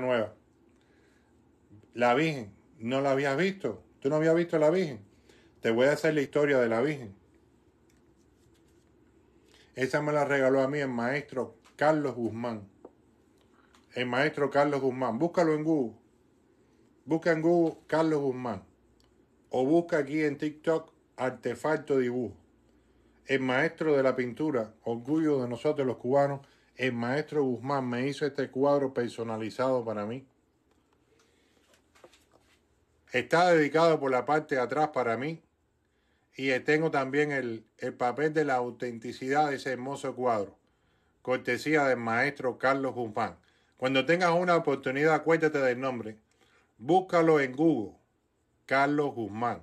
nueva. La Virgen, no la habías visto. Tú no habías visto la Virgen. Te voy a hacer la historia de la Virgen. Esa me la regaló a mí el maestro Carlos Guzmán. El maestro Carlos Guzmán. Búscalo en Google. Busca en Google Carlos Guzmán. O busca aquí en TikTok artefacto dibujo. El maestro de la pintura, orgullo de nosotros los cubanos, el maestro Guzmán me hizo este cuadro personalizado para mí. Está dedicado por la parte de atrás para mí. Y tengo también el, papel de la autenticidad de ese hermoso cuadro. Cortesía del maestro Carlos Guzmán. Cuando tengas una oportunidad, cuéntate del nombre. Búscalo en Google. Carlos Guzmán.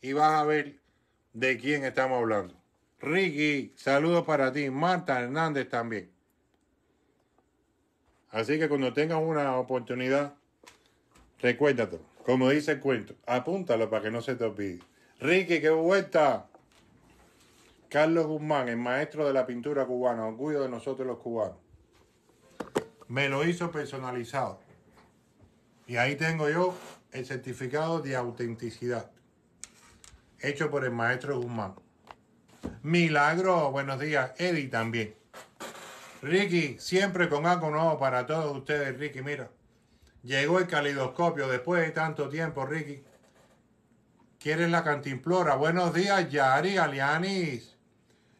Y vas a ver de quién estamos hablando. Ricky, saludos para ti. Marta Hernández también. Así que cuando tengas una oportunidad, recuérdate, Como dice el cuento, apúntalo para que no se te olvide. Ricky, qué vuelta. Carlos Guzmán, el maestro de la pintura cubana, orgullo de nosotros los cubanos. Me lo hizo personalizado. Y ahí tengo yo el certificado de autenticidad, hecho por el maestro Guzmán. Milagro, buenos días, Eddie también. Ricky, siempre con algo nuevo para todos ustedes, Ricky. Mira, llegó el calidoscopio después de tanto tiempo, Ricky. ¿Quieres la cantimplora? Buenos días, Yari Alianis.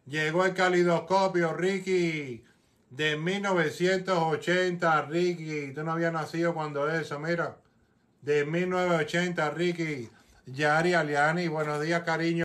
Llegó el calidoscopio, Ricky, de 1980, Ricky. Tú no habías nacido cuando eso, mira. De 1980, Ricky. Yari Alianis, buenos días, cariño.